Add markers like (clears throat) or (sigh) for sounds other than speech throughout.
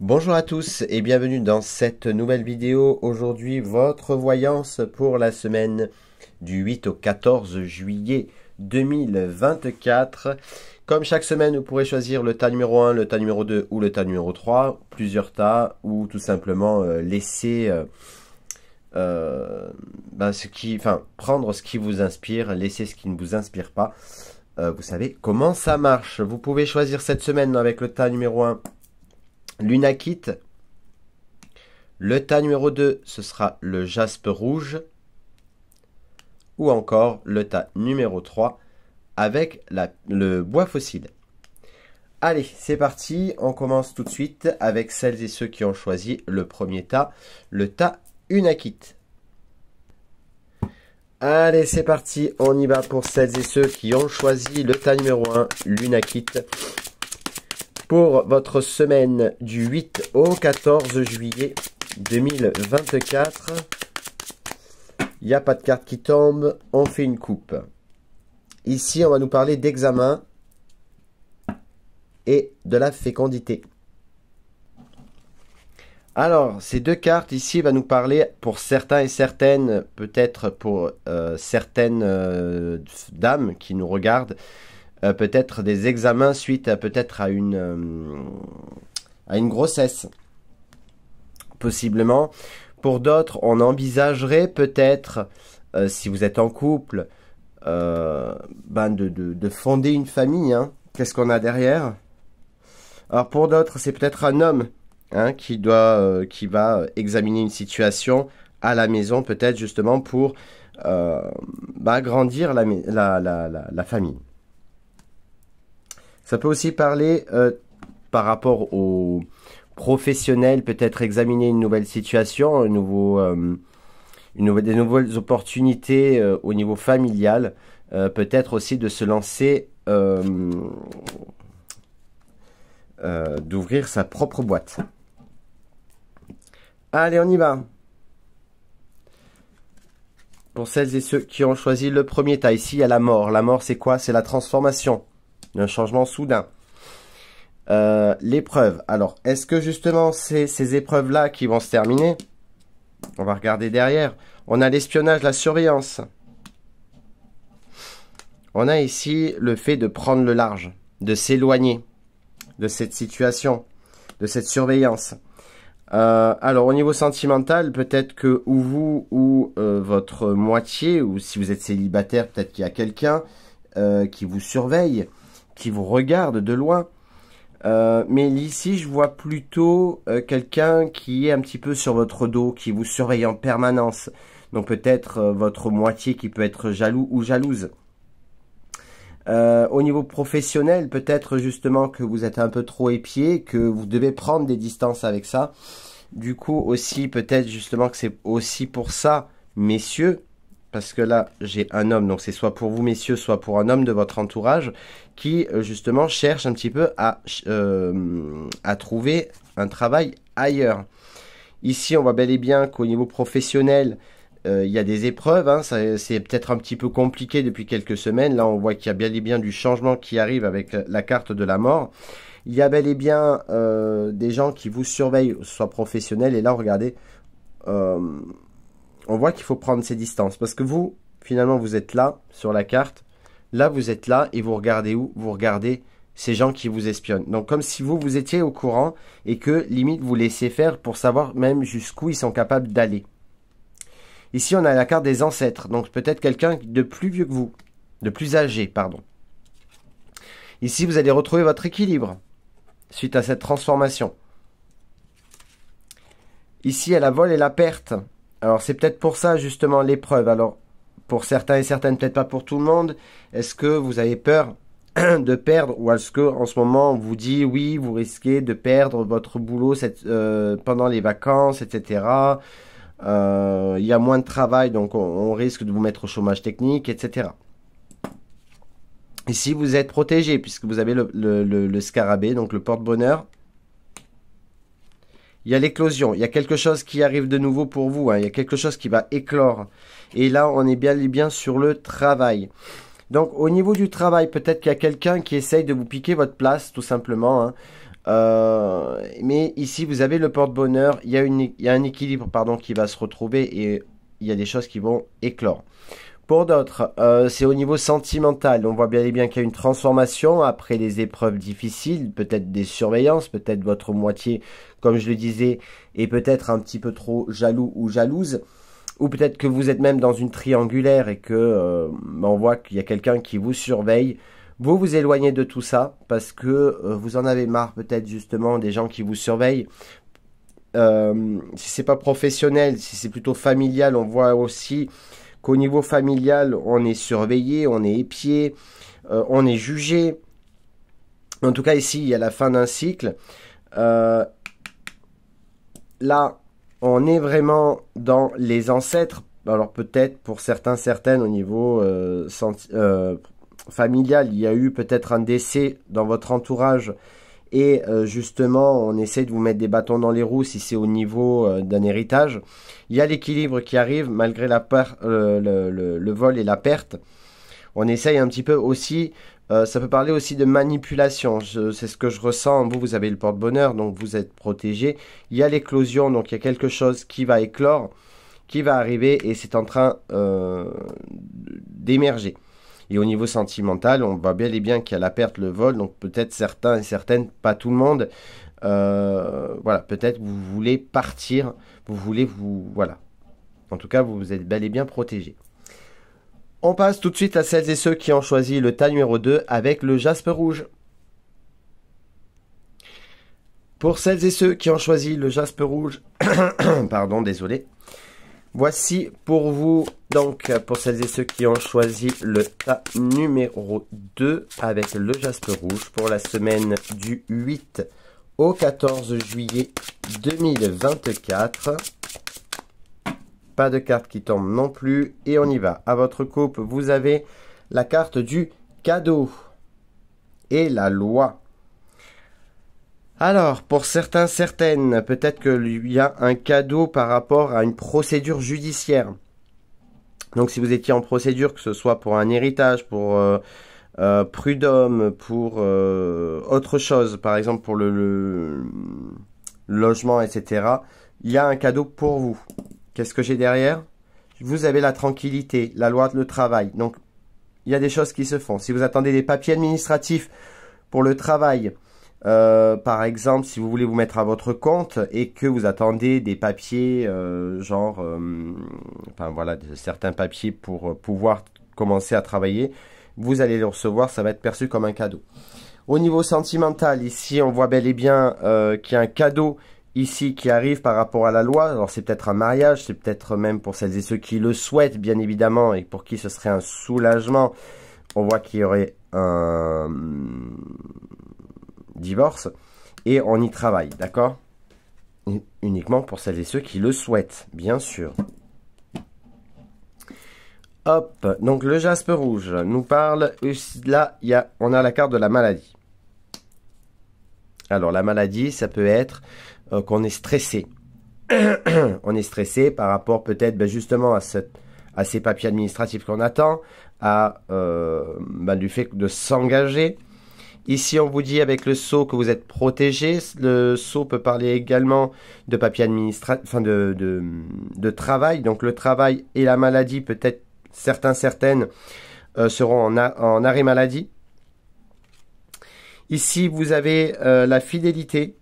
Bonjour à tous et bienvenue dans cette nouvelle vidéo. Aujourd'hui, votre voyance pour la semaine du 8 au 14 juillet 2024. Comme chaque semaine, vous pourrez choisir le tas numéro 1, le tas numéro 2 ou le tas numéro 3, plusieurs tas ou tout simplement euh, laisser euh, euh, ben, ce qui, enfin, prendre ce qui vous inspire, laisser ce qui ne vous inspire pas. vous savez comment ça marche. Vous pouvez choisir cette semaine avec le tas numéro 1 Lunakite. Le tas numéro 2, ce sera le jaspe rouge. Ou encore le tas numéro 3 avec le bois fossile. Allez, c'est parti, on commence tout de suite avec celles et ceux qui ont choisi le premier tas, le tas Unakite. Allez, c'est parti, on y va pour celles et ceux qui ont choisi le tas numéro 1, l'Unakite pour votre semaine du 8 au 14 juillet 2024. Il n'y a pas de carte qui tombe, on fait une coupe. Ici, on va nous parler d'examen et de la fécondité. Alors, ces deux cartes ici va nous parler pour certains et certaines, peut-être pour euh, certaines euh, dames qui nous regardent, euh, peut-être des examens suite peut-être à une euh, à une grossesse possiblement pour d'autres on envisagerait peut-être euh, si vous êtes en couple ben de, fonder une famille hein. qu'est-ce qu'on a derrière alors pour d'autres c'est peut-être un homme hein, qui doit qui va examiner une situation à la maison peut-être justement pour ben agrandir la, la, la famille ça peut aussi parler euh, par rapport aux professionnels, peut-être examiner une nouvelle situation, euh, des nouvelles opportunités euh, au niveau familial, peut-être aussi de se lancer, d'ouvrir sa propre boîte. Allez, on y va pour celles et ceux qui ont choisi le premier tas. Ici, il y a la mort. La mort, c'est quoi C'est la transformation d'un changement soudain. Euh, l'épreuve. Alors, est-ce que justement c'est ces épreuves-là qui vont se terminer On va regarder derrière. On a l'espionnage, la surveillance. On a ici le fait de prendre le large, de s'éloigner de cette situation, de cette surveillance. Euh, alors au niveau sentimental, peut-être que vous ou euh, votre moitié, ou si vous êtes célibataire, peut-être qu'il y a quelqu'un qui vous surveille, qui vous regarde de loin. Euh, mais ici, je vois plutôt euh, quelqu'un qui est un petit peu sur votre dos, qui vous surveille en permanence. Donc peut-être euh, votre moitié qui peut être jaloux ou jalouse. au niveau professionnel, peut-être justement que vous êtes un peu trop épié, que vous devez prendre des distances avec ça. Du coup aussi, peut-être justement que c'est aussi pour ça, messieurs, parce que là, j'ai un homme, donc c'est soit pour vous, messieurs, soit pour un homme de votre entourage, qui euh, justement cherche un petit peu à, euh, à trouver un travail ailleurs. Ici, on voit bel et bien qu'au niveau professionnel, euh, il y a des épreuves. Hein, c'est peut-être un petit peu compliqué depuis quelques semaines. Là, on voit qu'il y a bel et bien du changement qui arrive avec la carte de la mort. Il y a bel et bien des gens qui vous surveillent, soit professionnels. Et là, regardez, on voit qu'il faut prendre ses distances. Parce que vous, finalement, vous êtes là, sur la carte. Là, vous êtes là et vous regardez où Vous regardez ces gens qui vous espionnent. Donc, comme si vous, vous étiez au courant et que, limite, vous laissez faire pour savoir même jusqu'où ils sont capables d'aller. Ici, on a la carte des ancêtres. Donc, peut-être quelqu'un de plus vieux que vous. De plus âgé, pardon. Ici, vous allez retrouver votre équilibre suite à cette transformation. Ici, à la vol et la perte. Alors c'est peut-être pour ça justement l'épreuve. Alors pour certains et certaines, peut-être pas pour tout le monde, est-ce que vous avez peur (clears throat) de perdre ou est-ce que en ce moment on vous dit oui, vous risquez de perdre votre boulot euh, pendant les vacances, etc. Euh, il y a moins de travail, donc on, risque de vous mettre au chômage technique, etc. Ici, vous êtes protégé puisque vous avez le scarabée, donc le porte-bonheur il y a l'éclosion, il y a quelque chose qui arrive de nouveau pour vous, hein. il y a quelque chose qui va éclore. Et là, on est bien bien sur le travail. Donc au niveau du travail, peut-être qu'il y a quelqu'un qui essaye de vous piquer votre place, tout simplement. Hein. Euh, mais ici, vous avez le porte-bonheur, il, y a un équilibre pardon, qui va se retrouver et il y a des choses qui vont éclore. Pour d'autres, euh, c'est au niveau sentimental. On voit bien bien qu'il y a une transformation après des épreuves difficiles, peut-être des surveillances, peut-être votre moitié comme je le disais, est peut-être un petit peu trop jaloux ou jalouse. Ou peut-être que vous êtes même dans une triangulaire et que euh, on voit qu'il y a quelqu'un qui vous surveille. Vous vous éloignez de tout ça parce que euh, vous en avez marre peut-être justement des gens qui vous surveillent. Euh, si c'est pas professionnel, si c'est plutôt familial, on voit aussi qu'au niveau familial, on est surveillé, on est épié, euh, on est jugé. En tout cas, ici, il y a la fin d'un cycle là, on est vraiment dans les ancêtres. Alors peut-être pour certains, certaines au niveau euh, euh, familial, il y a eu peut-être un décès dans votre entourage. Et euh, justement, on essaie de vous mettre des bâtons dans les roues si c'est au niveau d'un héritage. Il y a l'équilibre qui arrive malgré la le, le, vol et la perte. On essaye un petit peu aussi euh, ça peut parler aussi de manipulation. C'est ce que je ressens. Vous, vous avez le porte-bonheur, donc vous êtes protégé. Il y a l'éclosion, donc il y a quelque chose qui va éclore, qui va arriver et c'est en train euh, d'émerger. Et au niveau sentimental, on voit bel et bien qu'il y a la perte, le vol. Donc peut-être certains et certaines, pas tout le monde. Euh, voilà, peut-être vous voulez partir, vous voulez vous. Voilà. En tout cas, vous êtes bel et bien protégé. On passe tout de suite à celles et ceux qui ont choisi le tas numéro 2 avec le jaspe rouge. Pour celles et ceux qui ont choisi le jaspe rouge, (coughs) pardon, désolé. Voici pour vous, donc pour celles et ceux qui ont choisi le tas numéro 2 avec le jaspe rouge pour la semaine du 8 au 14 juillet 2024. Pas de carte qui tombe non plus. Et on y va. À votre coupe, vous avez la carte du cadeau et la loi. Alors, pour certains, certaines, peut-être qu'il y a un cadeau par rapport à une procédure judiciaire. Donc, si vous étiez en procédure, que ce soit pour un héritage, pour euh, euh, prud'homme, pour euh, autre chose, par exemple pour le logement, etc., il y a un cadeau pour vous. Qu'est-ce que j'ai derrière Vous avez la tranquillité, la loi, le travail. Donc, il y a des choses qui se font. Si vous attendez des papiers administratifs pour le travail, euh, par exemple, si vous voulez vous mettre à votre compte et que vous attendez des papiers, euh, genre, euh, enfin voilà, certains papiers pour pouvoir commencer à travailler, vous allez les recevoir, ça va être perçu comme un cadeau. Au niveau sentimental, ici, on voit bel et bien qu'il y a un cadeau ici qui arrive par rapport à la loi. Alors c'est peut-être un mariage, c'est peut-être même pour celles et ceux qui le souhaitent, bien évidemment, et pour qui ce serait un soulagement. On voit qu'il y aurait un divorce et on y travaille, d'accord Uniquement pour celles et ceux qui le souhaitent, bien sûr. Hop, donc le jaspe rouge nous parle, là y a, on a la carte de la maladie. Alors la maladie, ça peut être euh, qu'on est stressé. (clears throat) on est stressé par rapport peut-être ben, justement à, ces papiers administratifs qu'on attend, à euh, ben, du fait de s'engager. Ici, on vous dit avec le sceau que vous êtes protégé. Le sceau peut parler également de papier administratif, enfin de, travail. Donc le travail et la maladie, peut-être certains, certaines euh, seront en, en, arrêt maladie. Ici, vous avez la fidélité.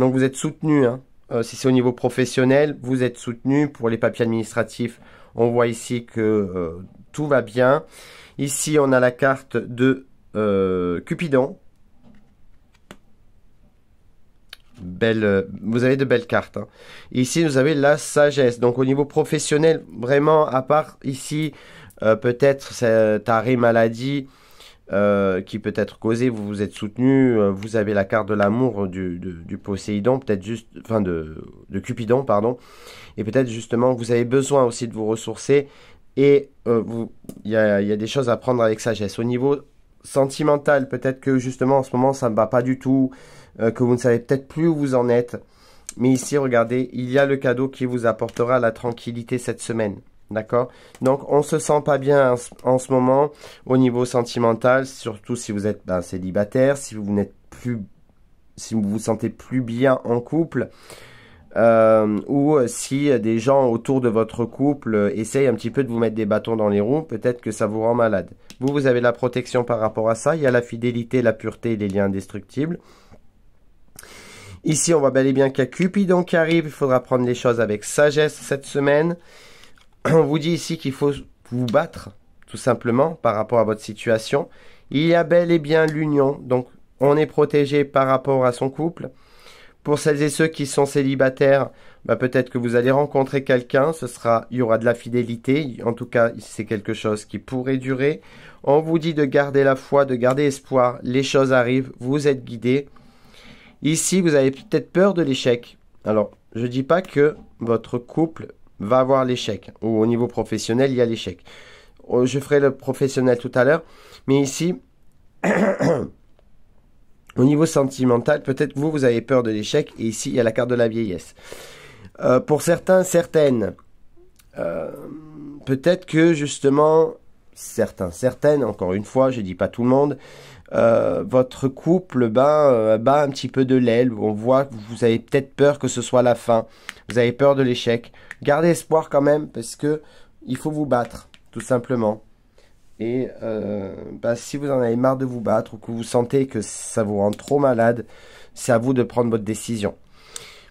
Donc vous êtes soutenu. Hein. Euh, si c'est au niveau professionnel, vous êtes soutenu. Pour les papiers administratifs, on voit ici que euh, tout va bien. Ici, on a la carte de euh, Cupidon. Belle, vous avez de belles cartes. Hein. Ici, vous avez la sagesse. Donc au niveau professionnel, vraiment, à part ici, peut-être ta maladie, euh, qui peut être causé, Vous vous êtes soutenu, euh, vous avez la carte de l'amour du, du, peut-être juste, enfin de, Cupidon, pardon. Et peut-être justement, vous avez besoin aussi de vous ressourcer. Et euh, il y, a, des choses à prendre avec sagesse. Au niveau sentimental, peut-être que justement en ce moment ça ne va pas du tout, que vous ne savez peut-être plus où vous en êtes. Mais ici, regardez, il y a le cadeau qui vous apportera la tranquillité cette semaine. D'accord Donc, on ne se sent pas bien en ce moment au niveau sentimental, surtout si vous êtes ben, célibataire, si vous n'êtes plus, si vous vous sentez plus bien en couple, euh, ou si des gens autour de votre couple euh, essayent un petit peu de vous mettre des bâtons dans les roues, peut-être que ça vous rend malade. Vous, vous avez la protection par rapport à ça. Il y a la fidélité, la pureté, et les liens indestructibles. Ici, on voit bel et bien qu'il y a Cupidon qui arrive. Il faudra prendre les choses avec sagesse cette semaine. (clears throat) on vous dit ici qu'il faut vous battre, tout simplement, par rapport à votre situation. Il y a bel et bien l'union, donc on est protégé par rapport à son couple. Pour celles et ceux qui sont célibataires, bah, peut-être que vous allez rencontrer quelqu'un, ce sera, il y aura de la fidélité, en tout cas c'est quelque chose qui pourrait durer. On vous dit de garder la foi, de garder espoir, les choses arrivent, vous êtes guidé. Ici, vous avez peut-être peur de l'échec. Alors, je ne dis pas que votre couple va avoir l'échec. Ou au niveau professionnel, il y a l'échec. Euh, je ferai le professionnel tout à l'heure. Mais ici, (clears throat) au niveau sentimental, peut-être vous, vous avez peur de l'échec. Et ici, il y a la carte de la vieillesse. Euh, pour certains, certaines, euh, peut-être que justement, certains, certaines, encore une fois, je ne dis pas tout le monde, euh, votre couple ben, bat un petit peu de l'aile, on voit que vous avez peut-être peur que ce soit la fin, vous avez peur de l'échec. Gardez espoir quand même parce que il faut vous battre, tout simplement. Et euh, bah, si vous en avez marre de vous battre ou que vous sentez que ça vous rend trop malade, c'est à vous de prendre votre décision.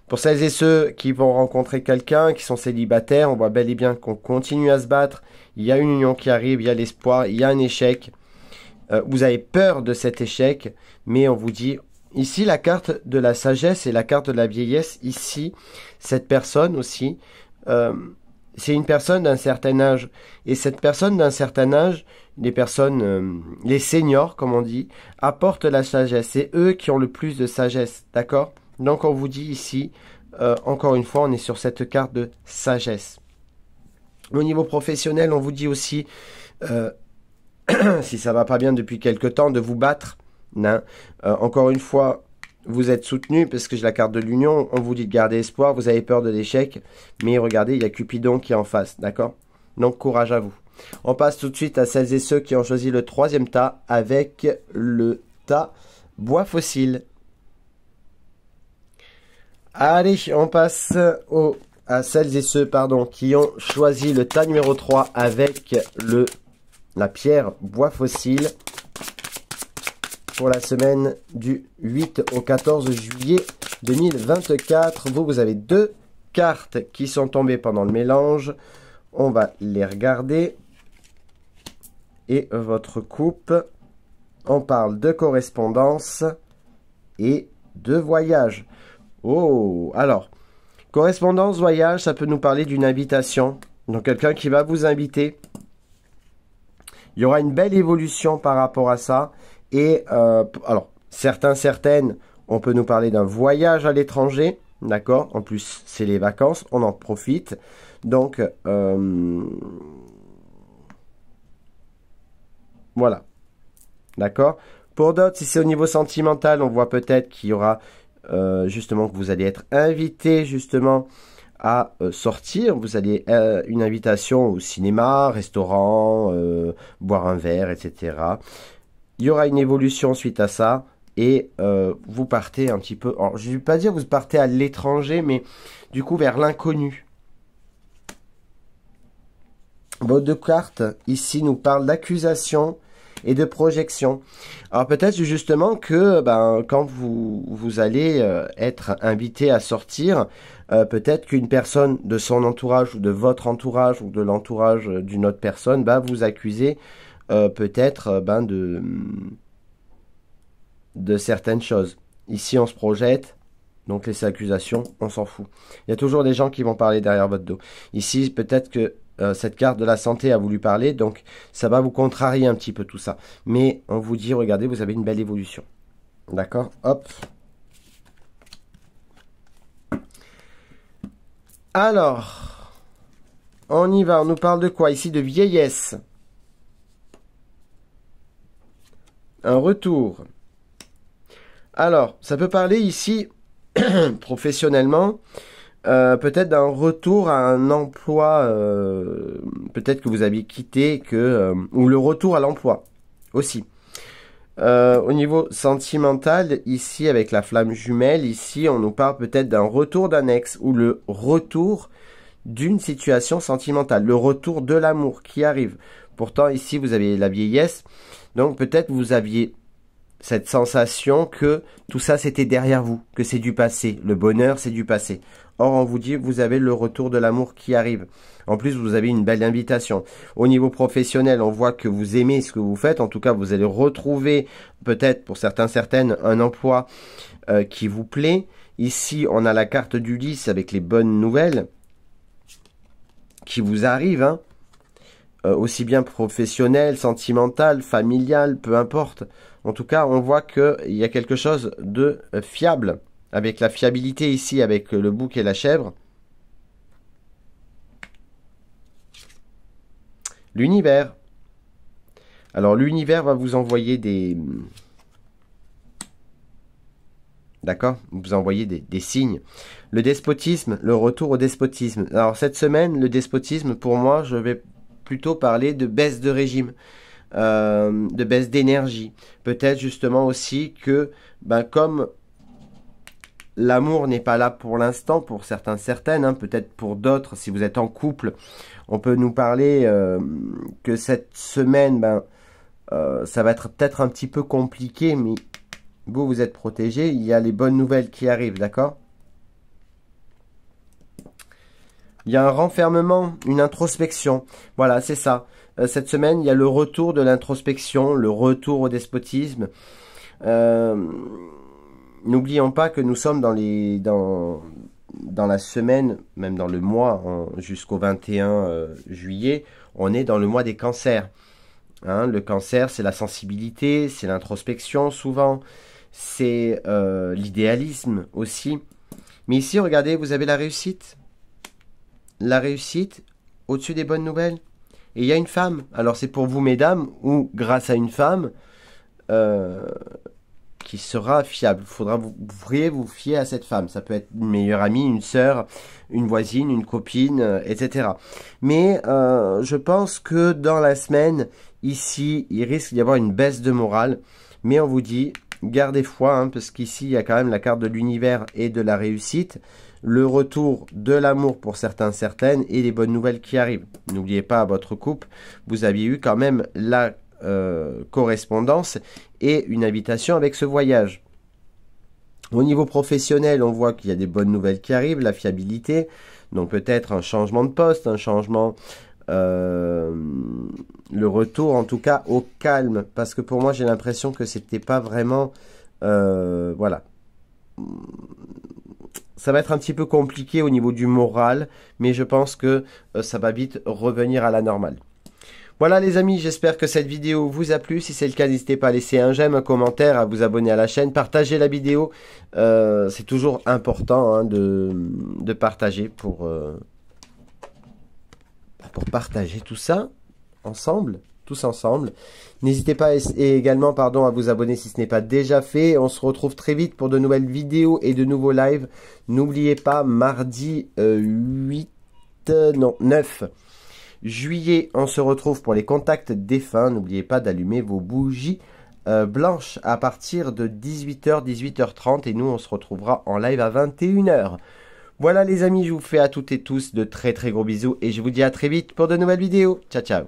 Pour celles et ceux qui vont rencontrer quelqu'un, qui sont célibataires, on voit bel et bien qu'on continue à se battre. Il y a une union qui arrive, il y a l'espoir, il y a un échec. Euh, vous avez peur de cet échec, mais on vous dit ici la carte de la sagesse et la carte de la vieillesse, ici, cette personne aussi, euh, c'est une personne d'un certain âge. Et cette personne d'un certain âge, les personnes, euh, les seniors, comme on dit, apportent la sagesse. C'est eux qui ont le plus de sagesse, d'accord Donc on vous dit ici, encore une fois, on est sur cette carte de sagesse. Au niveau professionnel, on vous dit aussi, (clears throat) si ça va pas bien depuis quelque temps, de vous battre. Euh, encore une fois, vous êtes soutenu parce que j'ai la carte de l'union. On vous dit de garder espoir. Vous avez peur de l'échec, mais regardez, il y a Cupidon qui est en face, d'accord Donc courage à vous. On passe tout de suite à celles et ceux qui ont choisi le troisième tas avec le tas bois fossile. Allez, on passe à celles et ceux pardon, qui ont choisi le tas numéro 3 avec le la pierre bois fossile pour la semaine du 8 au 14 juillet 2024. Vous, vous avez deux cartes qui sont tombées pendant le mélange. On va les regarder. Et votre coupe, on parle de correspondance et de voyage. Oh, alors, correspondance, voyage, ça peut nous parler d'une invitation. Donc quelqu'un qui va vous inviter il y aura une belle évolution par rapport à ça. Et euh, alors, certains, certaines, on peut nous parler d'un voyage à l'étranger. D'accord En plus, c'est les vacances, on en profite. Donc, euh, voilà. D'accord Pour d'autres, si c'est au niveau sentimental, on voit peut-être qu'il y aura euh, justement que vous allez être invité justement à euh, sortir, vous allez euh, une invitation au cinéma, restaurant, euh, boire un verre, etc. Il y aura une évolution suite à ça et vous partez un petit peu. je ne vais pas dire vous partez à l'étranger, mais du coup vers l'inconnu. Vos deux cartes ici nous parlent d'accusation et de projection. Alors peut-être justement que ben, quand vous, vous allez être invité à sortir, euh, peut-être qu'une personne de son entourage ou de votre entourage ou de l'entourage euh, d'une autre personne va bah, vous accuser euh, peut-être ben, de, mm, de certaines choses. Ici, on se projette. Donc les accusations, on s'en fout. Il y a toujours des gens qui vont parler derrière votre dos. Ici, peut-être que cette carte de la santé a voulu parler, donc ça va vous contrarier un petit peu tout ça. Mais on vous dit, regardez, vous avez une belle évolution. D'accord Hop Alors, on y va, on nous parle de quoi ici De vieillesse. Un retour. Alors, ça peut parler ici, (clears throat) professionnellement, euh, peut-être d'un retour à un emploi, euh, peut-être que vous aviez quitté, que, euh, ou le retour à l'emploi aussi. Euh, au niveau sentimental, ici avec la flamme jumelle, ici on nous parle peut-être d'un retour d'un ex ou le retour d'une situation sentimentale, le retour de l'amour qui arrive. Pourtant ici vous avez la vieillesse, donc peut-être vous aviez cette sensation que tout ça c'était derrière vous, que c'est du passé, le bonheur c'est du passé. Or, on vous dit, vous avez le retour de l'amour qui arrive. En plus, vous avez une belle invitation. Au niveau professionnel, on voit que vous aimez ce que vous faites. En tout cas, vous allez retrouver, peut-être pour certains, certaines, un emploi euh, qui vous plaît. Ici, on a la carte du 10 avec les bonnes nouvelles qui vous arrivent. Hein. Euh, aussi bien professionnelle, sentimentale, familiale, peu importe. En tout cas, on voit qu'il y a quelque chose de euh, fiable, avec la fiabilité ici, avec euh, le bouc et la chèvre. L'univers. Alors l'univers va vous envoyer des... Hmm, d'accord Vous envoyez des, des, signes. Le despotisme, le retour au despotisme. Alors cette semaine, le despotisme, pour moi, je vais plutôt parler de baisse de régime. Euh, de baisse d'énergie. Peut-être justement aussi que, ben, comme l'amour n'est pas là pour l'instant, pour certains, certaines, hein, peut-être pour d'autres, si vous êtes en couple, on peut nous parler euh, que cette semaine, ben, euh, ça va être peut-être un petit peu compliqué, mais vous, vous êtes protégé, il y a les bonnes nouvelles qui arrivent, d'accord Il y a un renfermement, une introspection. Voilà, c'est ça. Euh, cette semaine, il y a le retour de l'introspection, le retour au despotisme. Euh, n'oublions pas que nous sommes dans les dans dans la semaine, même dans le mois, jusqu'au 21 euh, juillet, on est dans le mois des cancers. Hein, le cancer, c'est la sensibilité, c'est l'introspection souvent, c'est l'idéalisme aussi. Mais ici, regardez, vous avez la réussite la réussite au-dessus des bonnes nouvelles. Et il y a une femme. Alors c'est pour vous, mesdames, ou grâce à une femme euh, qui sera fiable. Faudra vous, vous vous fier à cette femme. Ça peut être une meilleure amie, une sœur, une voisine, une copine, euh, etc. Mais euh, je pense que dans la semaine, ici, il risque d'y avoir une baisse de morale. Mais on vous dit, gardez foi, hein, parce qu'ici, il y a quand même la carte de l'univers et de la réussite le retour de l'amour pour certains, certaines et les bonnes nouvelles qui arrivent. N'oubliez pas, à votre couple, vous aviez eu quand même la euh, correspondance et une invitation avec ce voyage. Au niveau professionnel, on voit qu'il y a des bonnes nouvelles qui arrivent, la fiabilité, donc peut-être un changement de poste, un changement, euh, le retour en tout cas au calme, parce que pour moi j'ai l'impression que ce n'était pas vraiment, euh, voilà, ça va être un petit peu compliqué au niveau du moral, mais je pense que euh, ça va vite revenir à la normale. Voilà les amis, j'espère que cette vidéo vous a plu. Si c'est le cas, n'hésitez pas à laisser un j'aime, un commentaire, à vous abonner à la chaîne, partager la vidéo. Euh, c'est toujours important hein, de, partager pour, euh, pour partager tout ça ensemble ensemble. N'hésitez pas et également pardon, à vous abonner si ce n'est pas déjà fait. On se retrouve très vite pour de nouvelles vidéos et de nouveaux lives. N'oubliez pas, mardi 8, euh, euh, non 9 juillet, on se retrouve pour les contacts défunts. N'oubliez pas d'allumer vos bougies euh, blanches à partir de 18h, 18h30 et nous on se retrouvera en live à 21h. Voilà les amis, je vous fais à toutes et tous de très très gros bisous et je vous dis à très vite pour de nouvelles vidéos. Ciao ciao